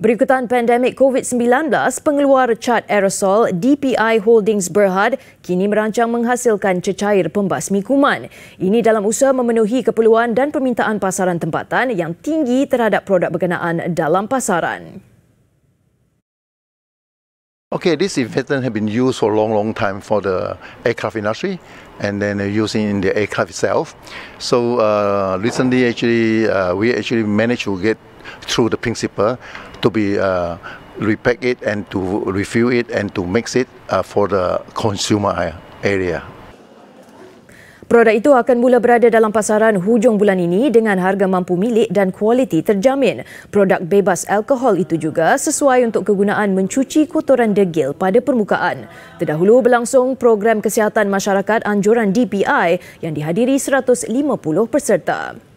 Berikutan pandemik COVID-19, pengeluar cat aerosol DPI Holdings Berhad kini merancang menghasilkan cecair pembasmi kuman. Ini dalam usaha memenuhi keperluan dan permintaan pasaran tempatan yang tinggi terhadap produk berkenaan dalam pasaran. Okay, this invention have been used for a long, long time for the aircraft industry and then uh, using in the aircraft itself. So uh, recently actually uh, we actually managed to get through the principal to be uh, repack it and to refill it and to mix it uh, for the consumer area. Produk itu akan mula berada dalam pasaran hujung bulan ini dengan harga mampu milik dan kualiti terjamin. Produk bebas alkohol itu juga sesuai untuk kegunaan mencuci kotoran degil pada permukaan. Terdahulu berlangsung program kesihatan masyarakat anjuran DPI yang dihadiri 150 peserta.